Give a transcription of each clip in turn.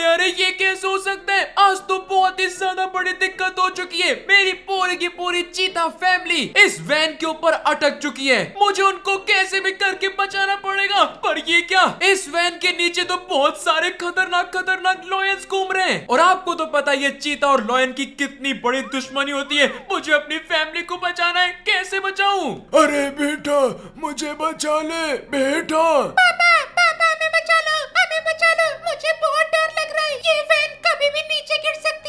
अरे अरे ये कैसे हो सकता है आज तो बहुत ही ज्यादा बड़ी दिक्कत हो चुकी है मेरी पूरी की पूरी चीता फैमिली इस वैन के ऊपर अटक चुकी है मुझे उनको कैसे भी करके बचाना पड़ेगा पर ये क्या इस वैन के नीचे तो बहुत सारे खतरनाक खतरनाक लॉयंस घूम रहे हैं और आपको तो पता है चीता और लॉयन की कितनी बड़ी दुश्मनी होती है मुझे अपनी फैमिली को बचाना है कैसे बचाऊ अरे बेटा मुझे बचा ले बेटा पापा पापा मैं बचा लो मैं बचा लो मुझे बहुत ये वैन कभी भी नीचे गिर सकती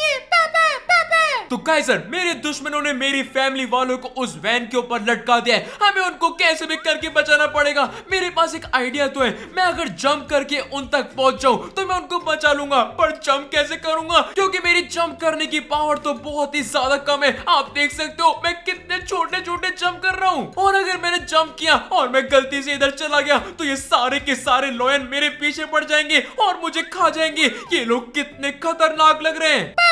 तो कैसर मेरे दुश्मनों ने मेरी फैमिली वालों को उस वैन के ऊपर लटका दिया है हमें उनको कैसे भी करके बचाना पड़ेगा मेरे पास एक आइडिया तो है मैं अगर जंप करके उन तक पहुंच जाऊं तो मैं उनको बचा लूंगा पर जंप कैसे करूंगा क्योंकि मेरी जंप करने की पावर तो बहुत ही ज्यादा कम है आप देख सकते हो मैं कितने छोटे छोटे जंप कर रहा हूँ और अगर मैंने जंप किया और मैं गलती से इधर चला गया तो ये सारे के सारे लॉयन मेरे पीछे पड़ जाएंगे और मुझे खा जाएंगे ये लोग कितने खतरनाक लग रहे हैं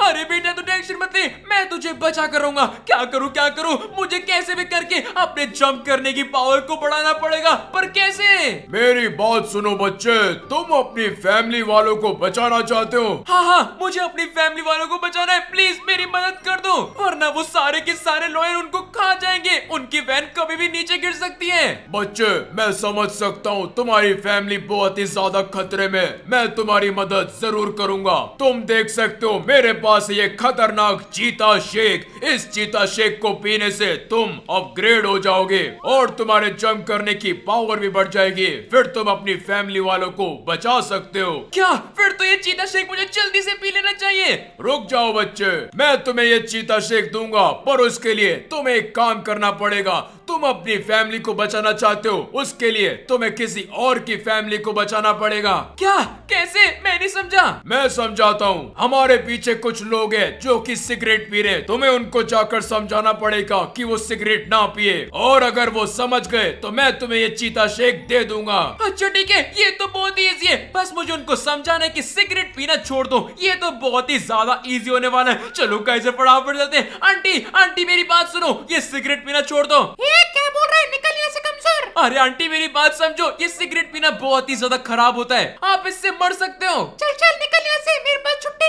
अरे बेटा तू टेंशन मत ले मैं तुझे बचा कर रहूंगा क्या करूं क्या करूं मुझे कैसे भी करके अपने जंप करने की पावर को बढ़ाना पड़ेगा पर कैसे मेरी बात सुनो बच्चे तुम अपनी फैमिली वालों को बचाना चाहते हो हाँ हाँ मुझे अपनी फैमिली वालों को बचाना है प्लीज मेरी मदद कर दो वरना वो सारे के सारे लॉयर उनको खा जाएंगे उनकी वैन कभी भी नीचे गिर सकती है बच्चे मैं समझ सकता हूँ तुम्हारी फैमिली बहुत ही ज्यादा खतरे में मैं तुम्हारी मदद जरूर करूंगा तुम देख सकते हो मेरे पास ये खतरनाक चीता शेक इस चीता शेक को पीने से तुम अपग्रेड हो जाओगे और तुम्हारे जंप करने की पावर भी बढ़ जाएगी फिर तुम अपनी फैमिली वालों को बचा सकते हो क्या फिर तो ये चीता शेक मुझे जल्दी से पी लेना चाहिए रुक जाओ बच्चे मैं तुम्हें ये चीता शेक दूंगा पर उसके लिए तुम्हें एक काम करना पड़ेगा तुम अपनी फैमिली को बचाना चाहते हो उसके लिए तुम्हें किसी और की फैमिली को बचाना पड़ेगा क्या कैसे मैं नहीं समझा मैं समझाता हूँ हमारे पीछे कुछ कुछ लोग हैं जो कि सिगरेट पी रहे तुम्हें उनको जाकर समझाना पड़ेगा कि वो सिगरेट ना पिए और अगर वो समझ गए तो मैं तुम्हें ये चीता शेख दे दूंगा अच्छा ठीक है ये तो बहुत ईजी है बस मुझे उनको समझाना है की सिगरेट पीना छोड़ दो ये तो बहुत ही ज्यादा इजी होने वाला है चलो कैसे पड़ जाते हैं आंटी आंटी मेरी बात सुनो ये सिगरेट पीना छोड़ दो ये क्या बोल रहे है निकल यहाँ से कमजोर अरे आंटी मेरी बात समझो ये सिगरेट पीना बहुत ही ज्यादा खराब होता है आप इससे मर सकते हो चल चल निकल यहाँ से मेरे पास छुट्टी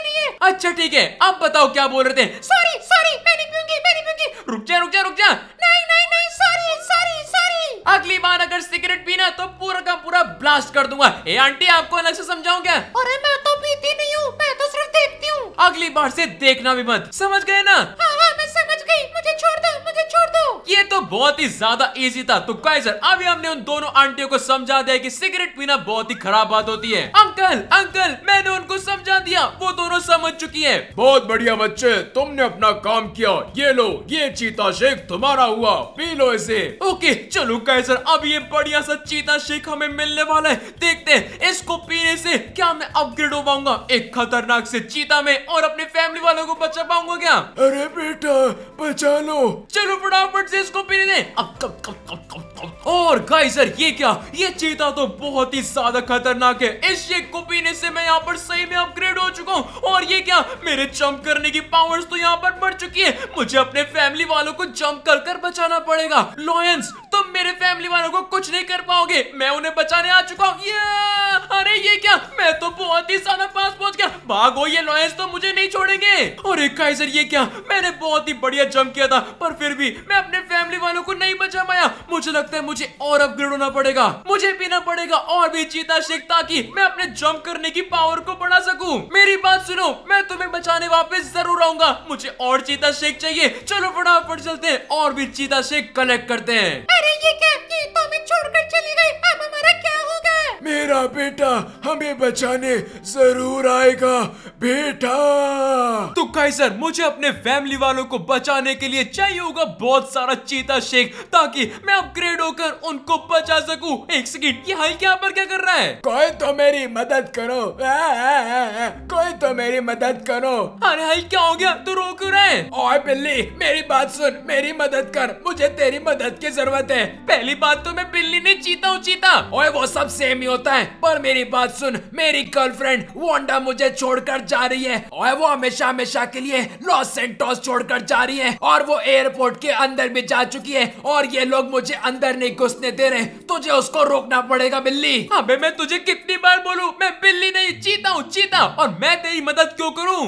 अच्छा ठीक है अब बताओ क्या बोल रहे थे सॉरी सॉरी मैं नहीं पीऊंगी मैं नहीं पीऊंगी रुक जा रुक जा रुक जा नहीं नहीं नहीं सॉरी सॉरी सॉरी अगली बार अगर सिगरेट पीना तो पूरा का पूरा ब्लास्ट कर दूंगा ए आंटी आपको अलग से समझाऊं क्या अरे मैं तो पीती नहीं हूं मैं तो सिर्फ देखती हूं अगली बार से देखना भी मत समझ गए ना हाँ, ये तो बहुत ही ज्यादा इजी था तो कैसर अभी हमने उन दोनों आंटियों को समझा दिया कि सिगरेट पीना बहुत ही खराब बात होती है अंकल अंकल मैंने उनको समझा दिया वो दोनों समझ चुकी है बहुत बढ़िया बच्चे तुमने अपना काम किया ये लो ये चीता शेख तुम्हारा हुआ पी लो इसे ओके चलो कैसर अब ये बढ़िया सा चीता शेख हमें मिलने वाला है देखते हैं इसको पीने से क्या मैं अपग्रेड हो पाऊंगा एक खतरनाक से चीता में और अपने फैमिली वालों को बचा पाऊंगा क्या अरे बेटा बचा लो चलो फटाफट 全スコッペでね、あっ、かっかっかっかっ और गाइजर ये क्या ये चीता तो बहुत ही ज्यादा खतरनाक है इस शेक को पीने से मैं यहाँ पर सही में अपग्रेड हो चुका हूँ और ये क्या मेरे जंप करने की पावर्स तो यहाँ पर बढ़ चुकी है मुझे अपने फैमिली वालों को जंप कर कर बचाना पड़ेगा लॉयंस तुम मेरे फैमिली वालों को कुछ नहीं कर पाओगे मैं उन्हें बचाने आ चुका हूँ ये अरे ये क्या मैं तो बहुत ही ज्यादा पास पहुँच गया भागो ये लॉयंस तो मुझे नहीं छोड़ेंगे और एक गाइजर ये क्या मैंने बहुत ही बढ़िया जम्प किया था पर फिर भी मैं अपने फैमिली वालों को नहीं बचा पाया मुझे लगता लगता है मुझे और अपग्रेड होना पड़ेगा मुझे पीना पड़ेगा और भी चीता शेख ताकि मैं अपने जंप करने की पावर को बढ़ा सकूं मेरी बात सुनो मैं तुम्हें बचाने वापस जरूर आऊंगा मुझे और चीता शेख चाहिए चलो फटाफट चलते हैं और भी चीता शेख कलेक्ट करते हैं अरे ये क्या मेरा बेटा हमें बचाने जरूर आएगा बेटा तो कैसर मुझे अपने फैमिली वालों को बचाने के लिए चाहिए होगा बहुत सारा चीता शेख ताकि मैं अपग्रेड होकर उनको बचा सकूं एक सेकंड ये हल्क यहाँ पर क्या कर रहा है कोई तो मेरी मदद करो कोई तो मेरी मदद करो अरे हल्क क्या हो गया तू रो क्यों रहा ओए बिल्ली मेरी बात सुन मेरी मदद कर मुझे तेरी मदद की जरूरत है पहली बात तो मैं बिल्ली नहीं चीता हूँ चीता ओए वो सब सेम ही होता है पर मेरी बात सुन मेरी गर्लफ्रेंड वोंडा मुझे छोड़कर जा रही है और वो हमेशा हमेशा के लिए लॉस सेंटोस छोड़कर जा रही है और वो एयरपोर्ट के अंदर भी जा चुकी है और ये लोग मुझे अंदर नहीं घुसने दे रहे तुझे उसको रोकना पड़ेगा बिल्ली अबे मैं तुझे कितनी बार बोलू मैं बिल्ली नहीं चीता हूँ चीता और मैं तेरी मदद क्यों करूँ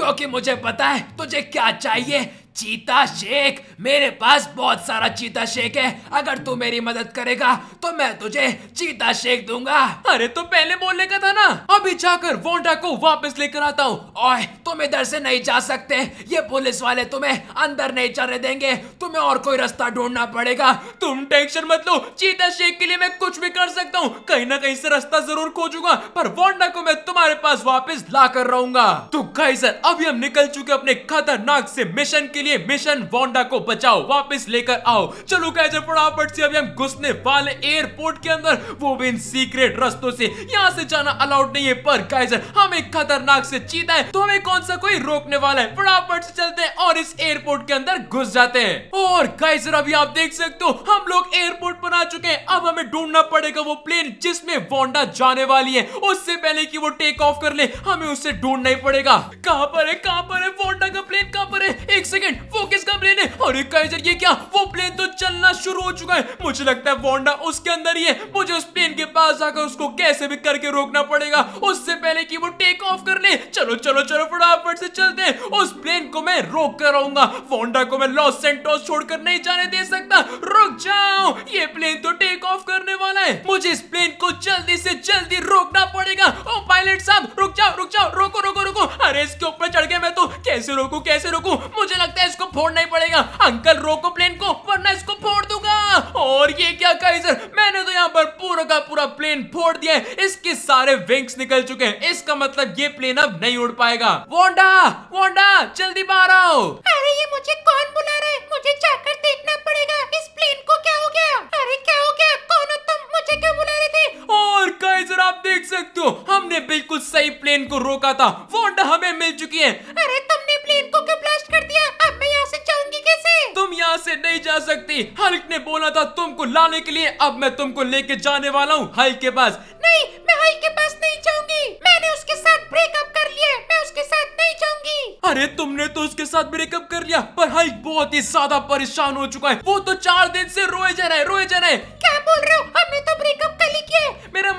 क्योंकि मुझे पता है तुझे क्या चाहिए चीता शेख मेरे पास बहुत सारा चीता शेख है अगर तू मेरी मदद करेगा तो मैं तुझे चीता शेख दूंगा अरे तो पहले बोलने का था ना अभी जाकर वोंडा को वापस लेकर आता हूँ और तुम इधर से नहीं जा सकते ये पुलिस वाले तुम्हें अंदर नहीं चलने देंगे तुम्हें और कोई रास्ता ढूंढना पड़ेगा तुम टेंशन मत लो चीता शेख के लिए मैं कुछ भी कर सकता हूँ कहीं ना कहीं से रास्ता जरूर खोजूंगा पर वोंडा को मैं तुम्हारे पास वापस ला कर रहूंगा तो सर अभी हम निकल चुके अपने खतरनाक से मिशन के के लिए मिशन वोंडा को बचाओ वापस लेकर आओ चलो कैसे फटाफट से अभी हम घुसने वाले एयरपोर्ट के अंदर वो भी इन सीक्रेट रस्तों से यहाँ से जाना अलाउड नहीं है पर गाइजर हम एक खतरनाक से चीता है तो हमें कौन सा कोई रोकने वाला है फटाफट से चलते हैं और इस एयरपोर्ट के अंदर घुस जाते हैं और गाइजर अभी आप देख सकते हो हम लोग एयरपोर्ट पर आ चुके हैं अब हमें ढूंढना पड़ेगा वो प्लेन जिसमें वोंडा जाने वाली है उससे पहले की वो टेक ऑफ कर ले हमें उसे ढूंढना ही पड़ेगा कहाँ पर है कहाँ पर है वोंडा का प्लेन कहाँ पर है एक सेकेंड मिनट वो किसका प्लेन है अरे काइजर ये क्या वो प्लेन तो चलना शुरू हो चुका है मुझे लगता है वोंडा उसके अंदर ही है मुझे उस प्लेन के पास जाकर उसको कैसे भी करके रोकना पड़ेगा उससे पहले कि वो टेक ऑफ कर ले चलो चलो चलो फटाफट से चलते हैं उस प्लेन को मैं रोक कर आऊंगा वोंडा को मैं लॉस सेंटोस छोड़कर नहीं जाने दे सकता रुक जाओ ये प्लेन तो टेक ऑफ करने वाला है मुझे इस प्लेन को जल्दी से जल्दी रोकना पड़ेगा ओ पायलट साहब रुक जाओ रुक जाओ रोको रोको रोको अरे इसके ऊपर चढ़ गया मैं तो कैसे रोकू कैसे रोकू मुझे लगता लगता है इसको फोड़ना ही पड़ेगा अंकल रोको प्लेन को वरना इसको फोड़ दूंगा और ये क्या काइजर मैंने तो यहाँ पर पूरा का पूरा प्लेन फोड़ दिया है इसके सारे विंग्स निकल चुके हैं इसका मतलब ये प्लेन अब नहीं उड़ पाएगा वोंडा वोंडा जल्दी बाहर आओ अरे ये मुझे कौन बुला रहा है मुझे जाकर देखना पड़ेगा इस प्लेन को क्या हो गया अरे क्या हो गया कौन तुम मुझे क्यों बुला रहे थे और काइजर आप देख सकते हो हमने बिल्कुल सही प्लेन को रोका था वोट हमें मिल चुकी है अरे तुमने प्लेन को क्यों ब्लास्ट कर दिया अब मैं यहाँ से चलूंगी कैसे तुम यहाँ से नहीं जा सकती हल्क ने बोला था तुमको लाने के लिए अब मैं तुमको लेके जाने वाला हूँ हल्क के पास नहीं मैं हल्क के पास नहीं जाऊंगी मैंने उसके साथ ब्रेकअप कर लिया मैं उसके साथ नहीं जाऊंगी अरे तुमने तो उसके साथ ब्रेकअप कर लिया पर हल्क बहुत ही ज्यादा परेशान हो चुका है वो तो चार दिन से रोए जा रहा है रोए जा रहा है क्या बोल रहे हो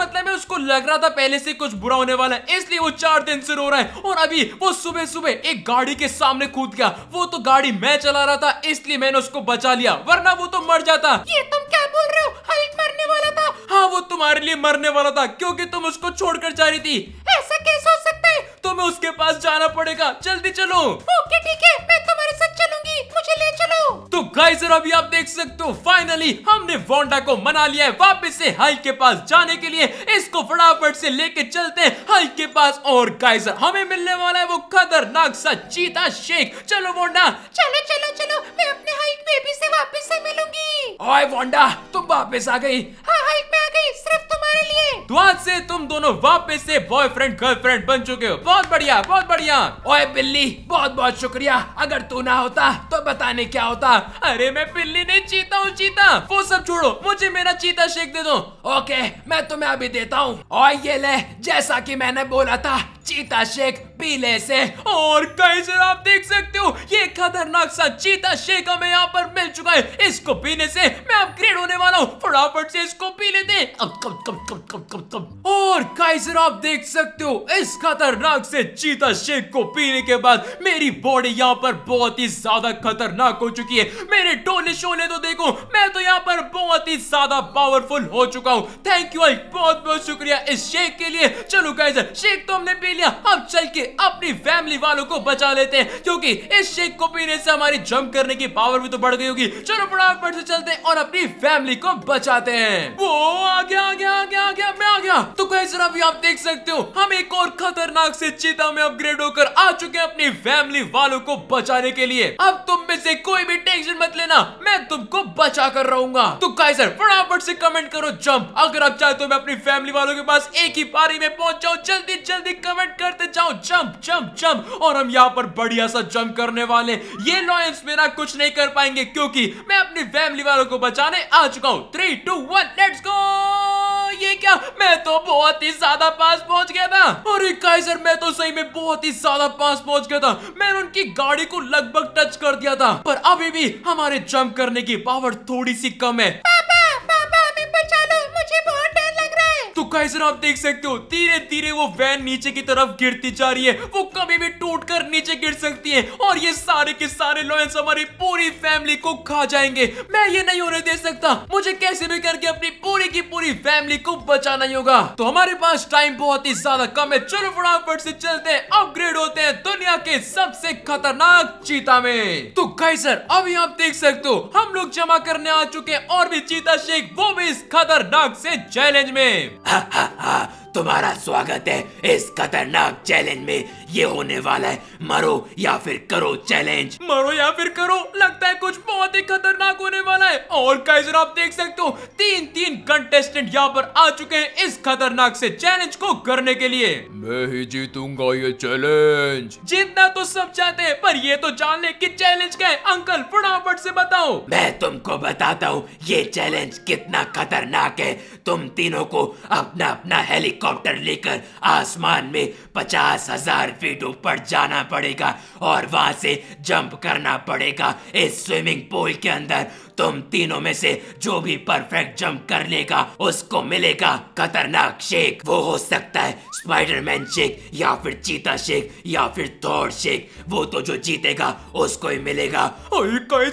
मतलब है उसको लग रहा था पहले से कुछ बुरा होने वाला है इसलिए वो चार दिन से रो रहा है और अभी वो सुबह सुबह एक गाड़ी के सामने कूद गया वो तो गाड़ी मैं चला रहा था इसलिए मैंने उसको बचा लिया वरना वो तो मर जाता ये तुम क्या बोल रहे हो हल्क मरने वाला था हाँ वो तुम्हारे लिए मरने वाला था क्योंकि तुम उसको छोड़कर जा रही थी ऐसा कैसे हो सकता है तुम्हें उसके पास जाना पड़ेगा जल्दी चलो ओके ठीक है मैं तुम्हें तो गाइजर अभी आप देख सकते हो फाइनली हमने वोंडा को मना लिया है वापस से हाई के पास जाने के लिए इसको फटाफट से लेके चलते हैं हाई के पास और गाइजर हमें मिलने वाला है वो खतरनाक सा चीता शेख चलो वोंडा चलो चलो चलो मैं अपने हाइक बेबी से वापस से मिलूंगी ओए वोंडा तुम वापस आ गई तो आज से तुम दोनों वापस से बॉयफ्रेंड गर्लफ्रेंड बन चुके हो बहुत बढ़िया बहुत बढ़िया ओए बिल्ली बहुत बहुत शुक्रिया अगर तू ना होता तो बताने क्या होता अरे मैं बिल्ली नहीं चीता हूँ चीता वो सब छोड़ो मुझे मेरा चीता शेक दे दो ओके मैं तुम्हें अभी देता हूँ और ये ले जैसा की मैंने बोला था चीता शेख पीले से और कहीं से आप देख सकते हो ये खतरनाक सा चीता शेख हमें यहाँ पर मिल चुका है इसको पीने से मैं अपग्रेड होने वाला हूँ फटाफट से इसको पी लेते और कैसे आप देख सकते हो इस खतरनाक से चीता शेख को पीने के बाद मेरी बॉडी यहाँ पर बहुत ही ज्यादा खतरनाक हो चुकी है मेरे टोले शोले तो देखो मैं तो यहाँ पर बहुत ही ज्यादा पावरफुल हो चुका हूँ थैंक यू बहुत बहुत शुक्रिया इस शेख के लिए चलो कैसे शेख तो हमने पी ऑस्ट्रेलिया अब चल के अपनी फैमिली वालों को बचा लेते हैं क्योंकि इस शेक को पीने से हमारी जंप करने की पावर भी तो बढ़ गई होगी चलो फटाफट से चलते हैं और अपनी फैमिली को बचाते हैं वो आ गया आ गया आ गया आ गया मैं आ गया तो कैसे अभी आप देख सकते हो हम एक और खतरनाक से चीता में अपग्रेड होकर आ चुके हैं अपनी फैमिली वालों को बचाने के लिए अब तुम में से कोई भी टेंशन मत लेना मैं तुमको बचा कर रहूंगा तो काइजर फटाफट से कमेंट करो जंप अगर आप चाहते हो तो मैं अपनी फैमिली वालों के पास एक ही पारी में पहुंच जाऊं जल्दी जल्दी कमेंट मूवमेंट करते जाओ जंप जंप जंप और हम यहाँ पर बढ़िया सा जंप करने वाले ये लॉयंस मेरा कुछ नहीं कर पाएंगे क्योंकि मैं अपनी फैमिली वालों को बचाने आ चुका हूँ three two one let's go ये क्या मैं तो बहुत ही ज्यादा पास पहुंच गया था अरे काइजर मैं तो सही में बहुत ही ज्यादा पास पहुंच गया था मैंने उनकी गाड़ी को लगभग टच कर दिया था पर अभी भी हमारे जंप करने की पावर थोड़ी सी कम है गाइस आप देख सकते हो धीरे धीरे वो वैन नीचे की तरफ गिरती जा रही है वो कभी भी टूट कर नीचे गिर सकती है और ये सारे के सारे लॉयंस हमारी पूरी फैमिली को खा जाएंगे मैं ये नहीं होने दे सकता मुझे कैसे भी करके अपनी पूरी की पूरी फैमिली को बचाना ही होगा तो हमारे पास टाइम बहुत ही ज्यादा कम है चलो फटाफट से चलते हैं अपग्रेड होते हैं दुनिया के सबसे खतरनाक चीता में तो गाई सर अभी आप देख सकते हो हम लोग जमा करने आ चुके हैं और भी चीता शेख वो भी इस खतरनाक से चैलेंज में ha ha ha. तुम्हारा स्वागत है इस खतरनाक चैलेंज में ये होने वाला है मरो या फिर करो चैलेंज मरो या फिर करो लगता है कुछ बहुत ही खतरनाक होने वाला है और काइजर आप देख सकते हो तीन तीन कंटेस्टेंट यहाँ पर आ चुके हैं इस खतरनाक से चैलेंज को करने के लिए मैं ही जीतूंगा ये चैलेंज जीतना तो सब चाहते हैं पर ये तो जान ले की चैलेंज क्या है अंकल फटाफट से बताओ मैं तुमको बताता हूँ ये चैलेंज कितना खतरनाक है तुम तीनों को अपना अपना हेलीकॉप्टर हेलीकॉप्टर लेकर आसमान में पचास हजार फीट ऊपर जाना पड़ेगा और वहां से जंप करना पड़ेगा इस स्विमिंग पूल के अंदर तुम तीनों में से जो भी परफेक्ट जंप कर लेगा उसको मिलेगा खतरनाक शेक वो हो सकता है स्पाइडरमैन शेक या फिर चीता शेक या फिर थॉर शेक वो तो जो जीतेगा उसको ही मिलेगा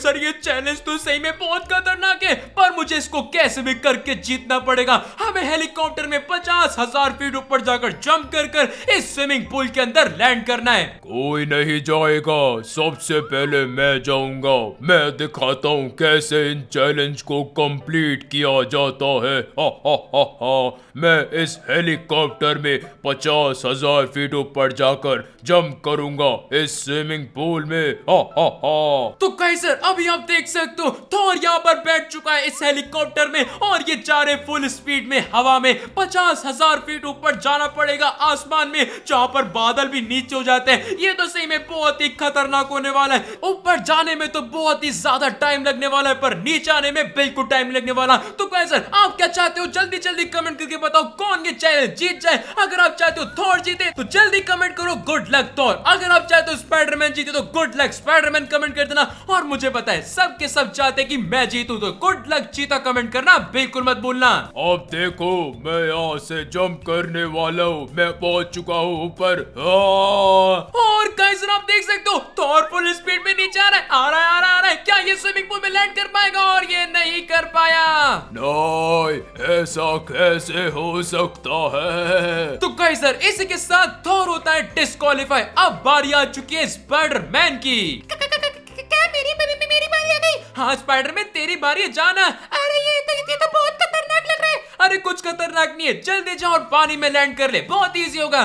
सर ये चैलेंज तो सही में बहुत खतरनाक है पर मुझे इसको कैसे भी करके जीतना पड़ेगा हमें हेलीकॉप्टर में पचास हजार फीट ऊपर जाकर जंप कर कर इस स्विमिंग पूल के अंदर लैंड करना है कोई नहीं जाएगा सबसे पहले मैं जाऊंगा मैं दिखाता हूँ कैसे से इन चैलेंज को कंप्लीट किया जाता है हा हा हा हा मैं इस हेलीकॉप्टर में पचास हजार फीट ऊपर जाकर जंप करूंगा इस स्विमिंग पूल में हा हा हा तो कहीं सर अभी आप देख सकते हो थॉर यहाँ पर बैठ चुका है इस हेलीकॉप्टर में और ये जा रहे फुल स्पीड में हवा में पचास हजार फीट ऊपर जाना पड़ेगा आसमान में जहाँ पर बादल भी नीचे हो जाते हैं ये तो सही में बहुत ही खतरनाक होने वाला है ऊपर जाने में तो बहुत ही ज्यादा टाइम लगने वाला है पर नीचे आने में बिल्कुल टाइम लगने वाला तो सर आप क्या चाहते हो जल्दी जल्दी कमेंट करके बताओ कौन ये चैलेंज जीत जाए अगर आप चाहते हो थॉर जीते तो जल्दी कमेंट करो गुड लक थॉर अगर आप चाहते हो स्पाइडरमैन जीते तो गुड लक स्पाइडरमैन कमेंट कर देना और मुझे पता है सब सब चाहते कि मैं जीतू तो गुड लक जीता कमेंट करना बिल्कुल मत भूलना अब देखो मैं यहाँ से जंप करने वाला हूँ मैं पहुंच चुका हूँ ऊपर हाँ। और कैसे आप देख सकते हो थॉर फुल स्पीड में नीचे आ रहा है आ रहा है आ रहा है क्या ये स्विमिंग पूल में लैंड कर पाएगा और ये नहीं कर पाया नहीं ऐसा कैसे हो सकता है तो कई सर इसी के साथ थोर होता है डिस्कालीफाई अब बारी आ चुकी है स्पाइडर मैन की क्या मेरी मेरी बारी आ गई हाँ स्पाइडरमैन तेरी बारी है जाना अरे ये तो, ये तो बहुत खतरनाक लग रहा है अरे कुछ खतरनाक नहीं है जल्दी जाओ और पानी में लैंड कर ले बहुत इजी होगा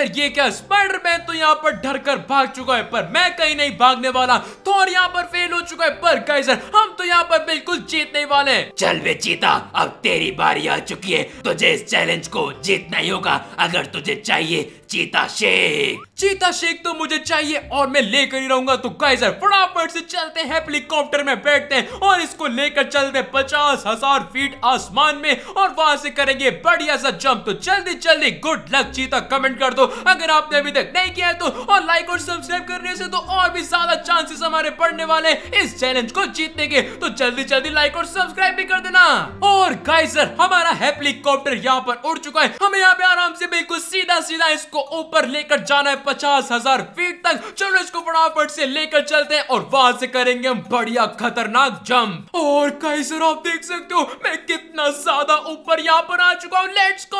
सर ये क्या स्पाइडरमैन तो यहाँ पर डर कर भाग चुका है पर मैं कहीं नहीं भागने वाला थोर यहाँ पर फेल हो चुका है पर सर हम तो यहाँ पर बिल्कुल जीतने वाले हैं चल वे चीता अब तेरी बारी आ चुकी है तुझे इस चैलेंज को जीतना ही होगा अगर तुझे चाहिए चीता शेख चीता शेख तो मुझे चाहिए और मैं लेकर ही रहूंगा तो गाइजर फटाफट से चलते हैं हेलीकॉप्टर में बैठते हैं और इसको लेकर चलते पचास हजार फीट आसमान में और वहां से करेंगे बढ़िया सा जंप तो जल्दी जल्दी गुड लक चीता कमेंट कर दो अगर आपने अभी तक नहीं किया तो और लाइक और सब्सक्राइब करने से तो और भी ज्यादा चांसेस हमारे बढ़ने वाले इस चैलेंज को जीतने के तो जल्दी जल्दी लाइक और सब्सक्राइब भी कर देना और गाइजर हमारा हेलीकॉप्टर यहाँ पर उड़ चुका है हमें यहाँ पे आराम से बिल्कुल सीधा सीधा इसको को ऊपर लेकर जाना है पचास हजार फीट तक चलो इसको फटाफट से लेकर चलते हैं और वहां से करेंगे हम बढ़िया खतरनाक जंप और कई सर आप देख सकते हो मैं कितना ज्यादा ऊपर यहाँ पर आ चुका हूँ लेट्स को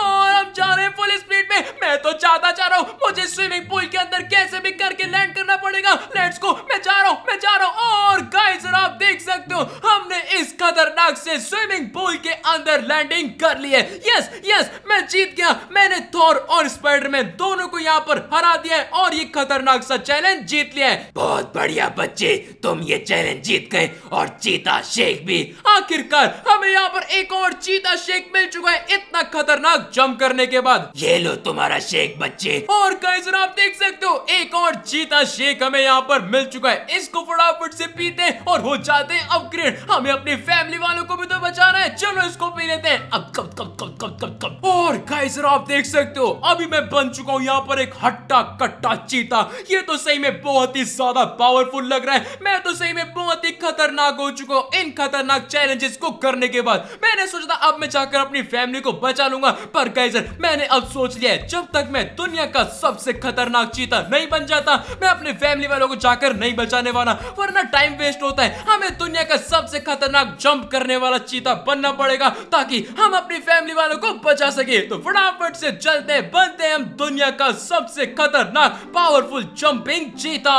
और हम जा रहे हैं फुल स्पीड में मैं तो ज्यादा जा रहा हूँ मुझे स्विमिंग पूल के अंदर कैसे भी करके लैंड करना पड़ेगा लेट्स को मैं जा रहा हूँ मैं जा रहा हूँ और सर आप देख सकते हो हमने इस खतरनाक से स्विमिंग पूल के अंदर लैंडिंग कर ली है यस यस मैं जीत गया मैंने थोर और स्प स्पाइडरमैन दोनों को यहाँ पर हरा दिया है और ये खतरनाक सा चैलेंज जीत लिया है बहुत बढ़िया बच्चे तुम ये चैलेंज जीत गए और चीता शेख भी आखिरकार हमें यहाँ पर एक और चीता शेख मिल चुका है इतना खतरनाक जम करने के बाद ये लो तुम्हारा शेख बच्चे और गाइस आप देख सकते हो एक और चीता शेख हमें यहाँ पर मिल चुका है इसको फटाफट से पीते हैं और हो जाते हैं अपग्रेड हमें अपनी फैमिली वालों को भी तो बचाना है चलो इसको पी लेते हैं अब कब कब कब कब कब कब और गाइस आप देख सकते हो अभी मैं बन चुका हूं यहां पर एक हट्टा कट्टा चीता ये तो सही में बहुत ही ज्यादा पावरफुल लग रहा है मैं तो सही में बहुत ही खतरनाक हो चुका हूं इन खतरनाक चैलेंजेस को करने के बाद मैंने सोचा था अब मैं जाकर अपनी फैमिली को बचा लूंगा पर कैसे मैंने अब सोच लिया है जब तक मैं दुनिया का सबसे खतरनाक चीता नहीं बन जाता मैं अपने फैमिली वालों को जाकर नहीं बचाने वाला वरना टाइम वेस्ट होता है हमें दुनिया का सबसे खतरनाक जंप करने वाला चीता बनना पड़ेगा ताकि हम अपनी फैमिली वालों को बचा सके तो फटाफट से चलते बंद मिलते हैं हम दुनिया का सबसे खतरनाक पावरफुल जंपिंग चीता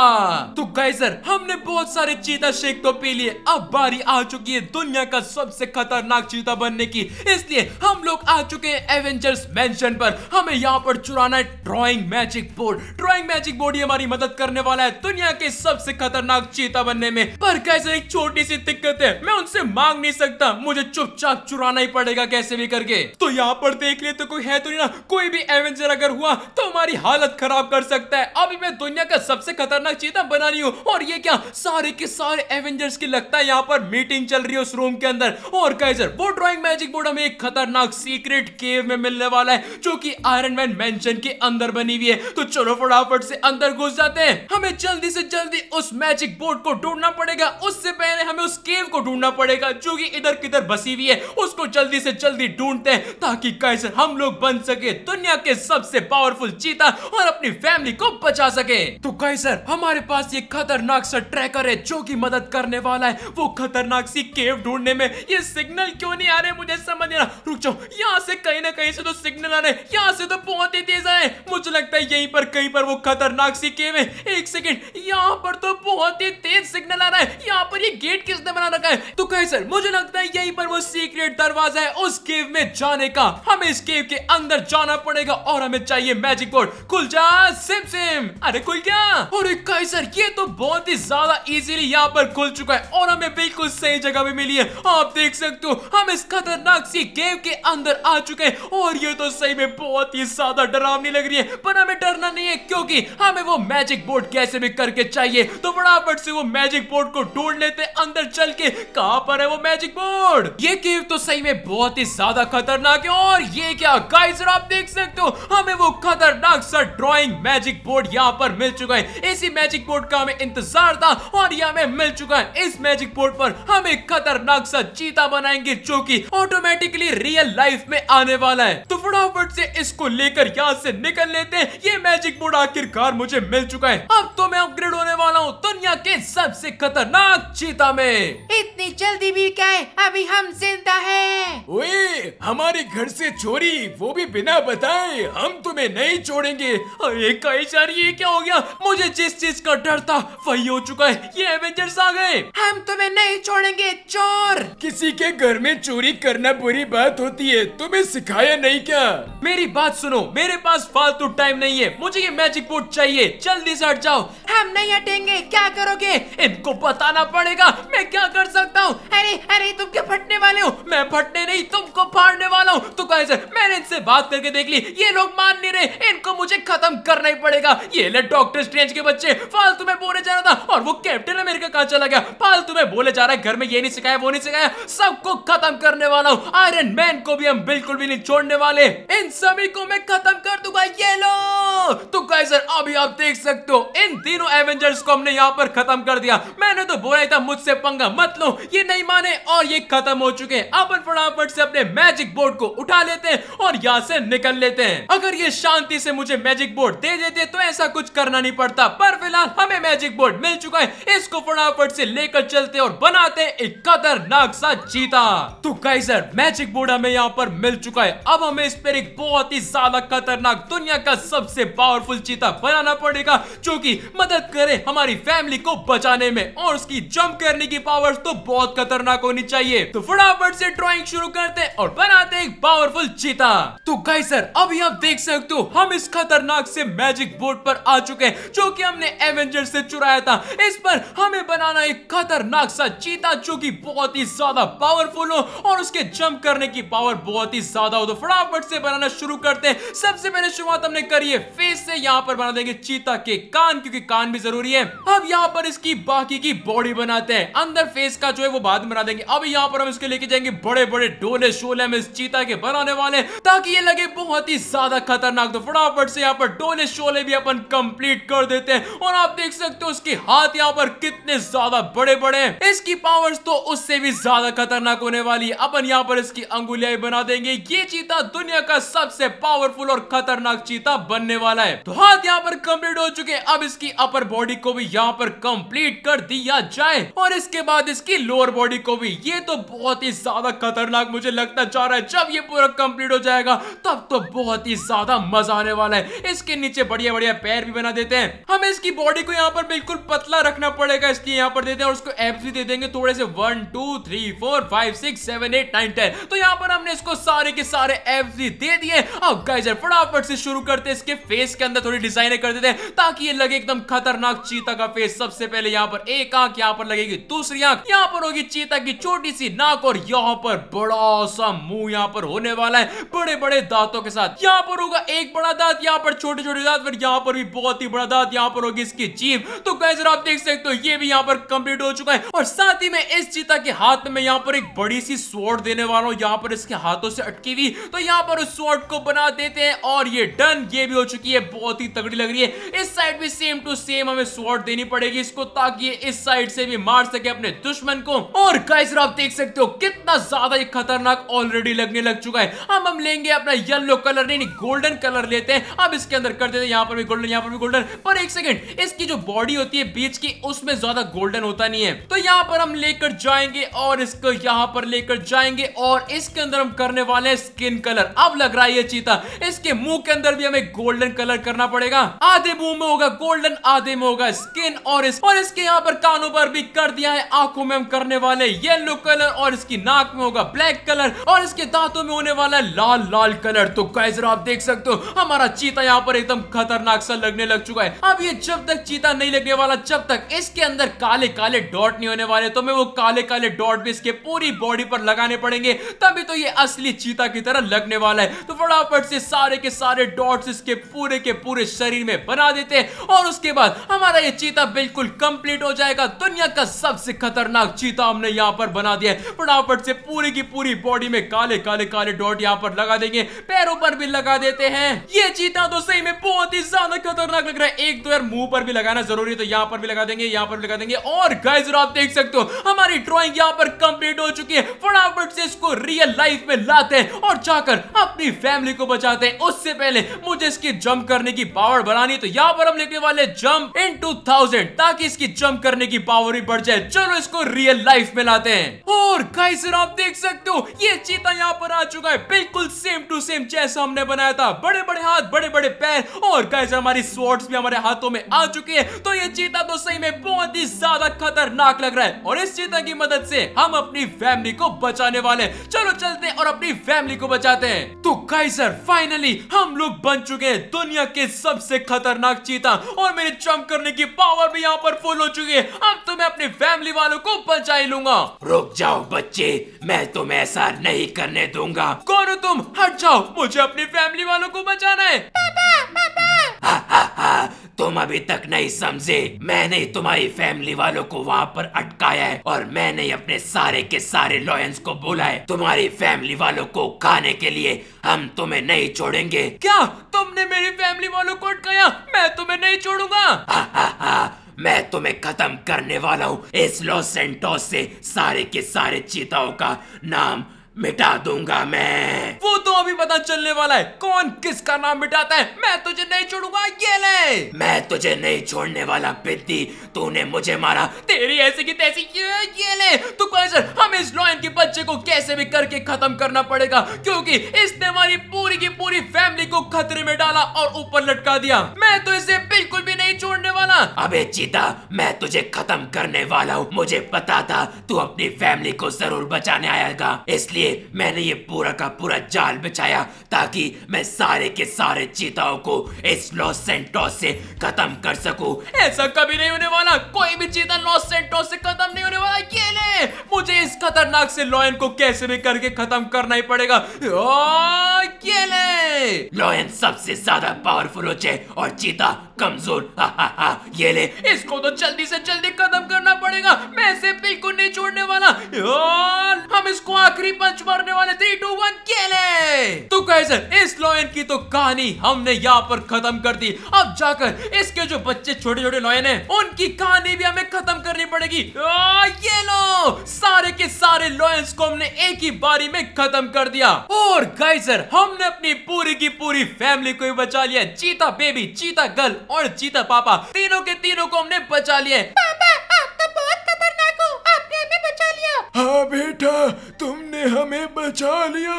तो गाइजर हमने बहुत सारे चीता शेक तो पी लिए अब बारी आ चुकी है दुनिया का सबसे खतरनाक चीता बनने की इसलिए हम लोग आ चुके हैं एवेंजर्स मेंशन पर हमें यहाँ पर चुराना है drawing magic board drawing magic board ही हमारी मदद करने वाला है दुनिया के सबसे खतरनाक चीता बनने में पर कैसे एक छोटी सी दिक्कत है मैं उनसे मांग नहीं सकता मुझे चुपचाप चुराना ही पड़ेगा कैसे भी करके तो यहाँ पर देख ले तो कोई है तो नहीं ना कोई भी एवेंजर फ्लेयर अगर हुआ तो हमारी हालत खराब कर सकता है अभी मैं दुनिया का सबसे खतरनाक चीता बना रही हूँ और ये क्या सारे के सारे एवेंजर्स की लगता है यहाँ पर मीटिंग चल रही है उस रूम के अंदर और कैसर वो ड्रॉइंग मैजिक बोर्ड हमें एक खतरनाक सीक्रेट केव में मिलने वाला है जो की आयरन मैन मैं के अंदर बनी हुई है तो चलो फटाफट से अंदर घुस जाते हैं हमें जल्दी से जल्दी उस मैजिक बोर्ड को ढूंढना पड़ेगा उससे पहले हमें उस केव को ढूंढना पड़ेगा जो कि इधर किधर बसी हुई है उसको जल्दी से जल्दी ढूंढते हैं ताकि कैसे हम लोग बन सके दुनिया के सब सबसे पावरफुल चीता और अपनी फैमिली को बचा सके तो कई सर हमारे पास ये खतरनाक सा ट्रैकर है जो की मदद करने वाला है वो खतरनाक सी केव ढूंढने में ये सिग्नल क्यों नहीं आ रहे मुझे समझ नहीं रुक जाओ यहाँ से कहीं ना कहीं से तो सिग्नल आ रहे यहाँ से तो बहुत ही तेज आए मुझे लगता है यहीं पर कहीं पर वो खतरनाक सी केव है एक सेकेंड यहाँ पर तो बहुत ही तेज सिग्नल आ रहा है यहाँ पर ये गेट किसने बना रखा है तो कहीं सर मुझे लगता है यही पर वो सीक्रेट दरवाजा है उस केव में जाने का हमें इस केव के अंदर जाना पड़ेगा और हमें चाहिए मैजिक बोर्ड जा सिम सिम अरे कुल क्या और सर ये तो बहुत ही ज्यादा इजीली यहाँ पर खुल चुका है और हमें बिल्कुल सही जगह पे मिली है आप देख सकते हो हम इस खतरनाक सी गेम के अंदर आ चुके हैं और ये तो सही में बहुत ही ज्यादा डरावनी लग रही है पर हमें डरना नहीं है क्योंकि हमें वो मैजिक बोर्ड कैसे भी करके चाहिए तो फटाफट से वो मैजिक बोर्ड को ढूंढ लेते अंदर चल के कहा पर है वो मैजिक बोर्ड ये केव तो सही में बहुत ही ज्यादा खतरनाक है और ये क्या गाइजर आप देख सकते हो हमें वो खतरनाक सा ड्राइंग मैजिक बोर्ड यहाँ पर मिल चुका है इसी मैजिक बोर्ड का हमें इंतजार था और यह हमें मिल चुका है इस मैजिक बोर्ड पर हम एक खतरनाक सा चीता बनाएंगे जो कि ऑटोमेटिकली रियल लाइफ में आने वाला है तो फटाफट से इसको लेकर यहाँ से निकल लेते हैं ये मैजिक बोर्ड आखिरकार मुझे मिल चुका है अब तो मैं अपग्रेड होने वाला हूँ दुनिया के सबसे खतरनाक चीता में इतनी जल्दी भी क्या है अभी हम जिंदा है हमारे घर से चोरी वो भी बिना बताए हम हम तुम्हें नहीं छोड़ेंगे अरे कई सर ये क्या हो गया मुझे जिस चीज का डर था वही हो चुका है ये एवेंजर्स आ गए हम तुम्हें नहीं छोड़ेंगे चोर किसी के घर में चोरी करना बुरी बात होती है तुम्हें सिखाया नहीं क्या मेरी बात सुनो मेरे पास फालतू टाइम नहीं है मुझे ये मैजिक बोर्ड चाहिए जल्दी से हट जाओ हम नहीं हटेंगे क्या करोगे इनको बताना पड़ेगा मैं क्या कर सकता हूँ अरे अरे तुम क्या फटने वाले हो मैं फटने नहीं तुमको फाड़ने वाला हूँ तो कैसे मैंने इनसे बात करके देख ली ये लोग मान नहीं रहे इनको मुझे खत्म करना ही पड़ेगा ये ले डॉक्टर स्ट्रेंज के बच्चे फालतू में बोले जा रहा था और वो कैप्टन अमेरिका कहा चला गया फालतू में बोले जा रहा है घर में ये नहीं सिखाया वो नहीं सिखाया सबको खत्म करने वाला हूँ आयरन मैन को भी हम बिल्कुल भी नहीं छोड़ने वाले इन सभी को मैं खत्म कर दूंगा ये लो तो गाइजर अभी आप देख सकते हो इन तीनों एवेंजर्स को हमने यहाँ पर खत्म कर दिया मैंने तो बोला था मुझसे पंगा मत लो ये नहीं माने और ये खत्म हो चुके हैं अपन फटाफट से अपने मैजिक बोर्ड को उठा लेते हैं और यहाँ से निकल लेते हैं अगर अगर ये शांति से मुझे मैजिक बोर्ड दे देते तो ऐसा कुछ करना नहीं पड़ता पर फिलहाल हमें मैजिक बोर्ड मिल चुका है इसको फटाफट से लेकर चलते और बनाते एक खतरनाक सा चीता तो गाइजर मैजिक बोर्ड हमें यहाँ पर मिल चुका है अब हमें इस पर एक बहुत ही ज्यादा खतरनाक दुनिया का सबसे पावरफुल चीता बनाना पड़ेगा जो की मदद करे हमारी फैमिली को बचाने में और उसकी जम्प करने की पावर तो बहुत खतरनाक होनी चाहिए तो फटाफट से ड्रॉइंग शुरू करते और बनाते एक पावरफुल चीता तो गाइस सर अभी आप देख सकते हो हम इस खतरनाक से मैजिक बोर्ड पर आ चुके हैं जो कि हमने एवेंजर से चुराया था इस पर हमें बनाना एक खतरनाक सा चीता जो कि बहुत ही ज्यादा पावरफुल हो और उसके जंप करने की पावर बहुत ही ज्यादा हो तो फटाफट से बनाना शुरू करते हैं सबसे पहले शुरुआत हमने करी है फेस से यहाँ पर बना देंगे चीता के कान क्योंकि कान भी जरूरी है अब यहाँ पर इसकी बाकी की बॉडी बनाते हैं अंदर फेस का जो है वो बाद में बना देंगे अब यहाँ पर हम इसके लेके जाएंगे बड़े बड़े डोले शोले में इस चीता के बनाने वाले ताकि ये लगे बहुत ही ज्यादा खतरनाक तो फटाफट से यहाँ पर डोले शोले भी अपन कंप्लीट कर देते हैं और आप देख सकते हो उसके हाथ यहाँ पर कितने ज्यादा बड़े बड़े हैं इसकी पावर्स तो उससे भी ज्यादा खतरनाक होने वाली है अपन यहाँ पर इसकी अंगुलिया बना देंगे ये चीता दुनिया का सबसे पावरफुल और खतरनाक चीता बनने वाला है तो हाथ यहाँ पर कम्प्लीट हो चुके अब इसकी अपर बॉडी को भी यहाँ पर कम्प्लीट कर दिया जाए और इसके बाद इसकी लोअर बॉडी को भी ये तो बहुत ही ज्यादा खतरनाक मुझे लगता जा रहा है जब ये पूरा कंप्लीट हो जाएगा तब तो बहुत ही ज्यादा मजा आने वाला है इसके नीचे बढ़िया बढ़िया पैर भी बना देते हैं हमें इसकी बॉडी को यहाँ पर बिल्कुल पतला रखना पड़ेगा इसलिए यहाँ पर देते हैं और उसको एप्स भी दे देंगे थोड़े से one two three four five six seven eight nine ten तो यहाँ पर हमने इसको सारे के सारे एप्स भी दे दिए और गाइजर फटाफट से शुरू करते इसके फेस के अंदर थोड़ी डिजाइन कर देते हैं ताकि ये लगे एकदम खतरनाक चीता का फेस सबसे पहले यहाँ पर एक आंख यहाँ पर लगेगी दूसरी आंख यहाँ पर होगी चीता की छोटी सी नाक और यहाँ पर बड़ा सा मुंह यहाँ यहाँ पर होने वाला है बड़े बड़े दांतों के साथ यहाँ पर होगा एक बड़ा दांत यहाँ पर छोटे छोटे दांत फिर यहाँ पर भी बहुत ही बड़ा दांत यहाँ पर होगी इसकी जीव तो कैसे आप देख सकते हो ये भी यहाँ पर कंप्लीट हो चुका है और साथ ही में इस चीता के हाथ में यहाँ पर एक बड़ी सी स्वॉर्ड देने वाला हूँ यहाँ पर इसके हाथों से अटकी हुई तो यहाँ पर उस स्वॉर्ड को बना देते हैं और ये डन ये भी हो चुकी है बहुत ही तगड़ी लग रही है इस साइड भी सेम टू सेम हमें स्वॉर्ड देनी पड़ेगी इसको ताकि ये इस साइड से भी मार सके अपने दुश्मन को और कैसे आप देख सकते हो कितना ज्यादा खतरनाक ऑलरेडी लगने लगने लग चुका है अब हम लेंगे अपना येलो कलर नहीं नहीं गोल्डन कलर लेते हैं अब इसके अंदर कर देते हैं यहाँ पर भी गोल्डन यहाँ पर भी गोल्डन पर एक सेकंड इसकी जो बॉडी होती है बीच की उसमें ज्यादा गोल्डन होता नहीं है तो यहाँ पर हम लेकर जाएंगे और इसको यहाँ पर लेकर जाएंगे और इसके अंदर हम करने वाले हैं स्किन कलर अब लग रहा है ये चीता इसके मुंह के अंदर भी हमें गोल्डन कलर करना पड़ेगा आधे मुंह में होगा गोल्डन आधे में होगा स्किन और इस और इसके यहाँ पर कानों पर भी कर दिया है आंखों में हम करने वाले येलो कलर और इसकी नाक में होगा ब्लैक कलर और इसके दांत हाथों में होने वाला है लाल लाल कलर तो कैसर आप देख सकते हो हमारा चीता यहाँ पर एकदम खतरनाक सा लगने लग चुका है अब ये जब तक चीता नहीं लगने वाला जब तक इसके अंदर काले काले डॉट नहीं होने वाले तो मैं वो काले काले डॉट भी इसके पूरी बॉडी पर लगाने पड़ेंगे तभी तो ये असली चीता की तरह लगने वाला है तो फटाफट से सारे के सारे डॉट इसके पूरे के पूरे शरीर में बना देते हैं और उसके बाद हमारा ये चीता बिल्कुल कंप्लीट हो जाएगा दुनिया का सबसे खतरनाक चीता हमने यहाँ पर बना दिया है फटाफट से पूरी की पूरी बॉडी में काले काले काले काले डॉट यहाँ पर लगा देंगे पैरों पर भी लगा देते हैं ये चीता तो सही में बहुत ही ज्यादा खतरनाक लग रहा है एक दो तो यार मुंह पर भी लगाना जरूरी है तो यहाँ पर भी लगा देंगे यहाँ पर भी लगा देंगे और गाइस आप देख सकते हो हमारी ड्रॉइंग यहाँ पर कंप्लीट हो चुकी है फटाफट से इसको रियल लाइफ में लाते हैं और जाकर अपनी फैमिली को बचाते हैं उससे पहले मुझे इसकी जंप करने की पावर बढ़ानी तो यहाँ पर हम लेने वाले जंप इन टू थाउजेंड ताकि इसकी जंप करने की पावर भी बढ़ जाए चलो इसको रियल लाइफ में लाते हैं और गाइस आप देख सकते हो ये चीता यहाँ पर आ चुका है बिल्कुल सेम टू सेम जैसा हमने बनाया था बड़े बड़े हाथ बड़े बड़े पैर और गाइस हमारी स्वॉर्ड्स भी हमारे हाथों में आ चुके हैं तो ये चीता तो सही में बहुत ही ज्यादा खतरनाक लग रहा है और इस चीता की मदद से हम अपनी फैमिली को बचाने वाले चलो चलते हैं और अपनी फैमिली को बचाते हैं तो कैसर फाइनली हम लोग बन चुके हैं दुनिया के सबसे खतरनाक चीता और मेरे जंप करने की पावर भी यहाँ पर फुल हो चुकी है अब तो मैं अपनी फैमिली वालों को बचा ही लूंगा रुक जाओ बच्चे मैं तुम्हें ऐसा नहीं करने दूंगा कौन हो तुम हट जाओ मुझे अपनी फैमिली वालों को बचाना है पापा, पापा। हा, हा, हा, तुम अभी तक नहीं समझे मैंने तुम्हारी फैमिली वालों को वहाँ पर अटकाया है और मैंने अपने सारे के सारे लॉयंस को बोला है तुम्हारी फैमिली वालों को खाने के लिए हम तुम्हें नहीं छोड़ेंगे क्या तुमने मेरी फैमिली वालों को अटकाया मैं तुम्हें नहीं छोड़ूंगा हा, हा, हा, मैं तुम्हें खत्म करने वाला हूँ इस लॉस एंटोस से सारे के सारे चीताओं का नाम मिटा दूंगा मैं वो तो अभी पता चलने वाला है कौन किसका नाम मिटाता है मैं तुझे नहीं छोड़ूंगा ये ले मैं तुझे नहीं छोड़ने वाला बिद्दी तूने मुझे मारा तेरी ऐसी की तैसी ये, ये ले तू सर हम इस लॉयन के बच्चे को कैसे भी करके खत्म करना पड़ेगा क्योंकि इसने हमारी पूरी की पूरी फैमिली को खतरे में डाला और ऊपर लटका दिया मैं तो इसे बिल्कुल भी नहीं छोड़ने वाला अबे चीता मैं तुझे खत्म करने वाला हूँ मुझे पता था तू अपनी फैमिली को जरूर बचाने आएगा इसलिए लिए मैंने ये पूरा का पूरा जाल बिछाया ताकि मैं सारे के सारे चीताओं को इस लॉस सेंटोस से खत्म कर सकूं ऐसा कभी नहीं होने वाला कोई भी चीता लॉस सेंटोस से खत्म नहीं होने वाला ये ले मुझे इस खतरनाक से लॉयन को कैसे भी करके खत्म करना ही पड़ेगा ओ, ये ले लॉयन सबसे ज्यादा पावरफुल हो और चीता कमजोर ये ले इसको तो जल्दी से जल्दी खत्म करना पड़ेगा मैं इसे बिल्कुल नहीं छोड़ने वाला हम इसको आखिरी पंच मारने वाले थ्री टू वन ये ले तो कैसे इस लॉयन की तो कहानी हमने यहाँ पर खत्म कर दी अब जाकर इसके जो बच्चे छोटे छोटे लॉयन है उनकी कहानी भी हमें खत्म करनी पड़ेगी ये लो सारे लॉयंस को हमने एक ही बारी में खत्म कर दिया और गाइजर हमने अपनी पूरी की पूरी फैमिली को बचा लिया चीता बेबी चीता गर्ल और चीता पापा तीनों के तीनों को हमने बचा लिया हाँ बेटा तुमने हमें बचा लिया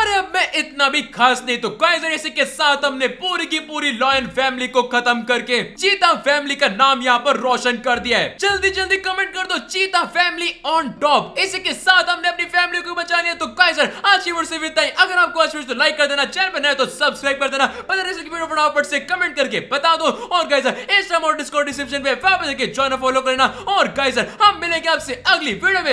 अरे अब मैं इतना भी खास नहीं तो कैजर इसी के साथ हमने पूरी की पूरी लॉयन फैमिली को खत्म करके चीता फैमिली का नाम यहाँ पर रोशन कर दिया है जल्दी जल्दी कमेंट कर दो चीता फैमिली ऑन टॉप इसी के साथ हमने अपनी फैमिली को बचा लिया तो कैजर आज की से विदाई अगर आपको आज तो लाइक कर देना चैनल पर नए तो सब्सक्राइब कर देना वीडियो फटाफट से कमेंट करके बता दो और गाइजर इंस्टाग्राम और डिस्कॉर्ड डिस्क्रिप्शन में वापस जाके ज्वाइन फॉलो करना और गाइजर हम मिलेंगे आपसे अगली वीडियो में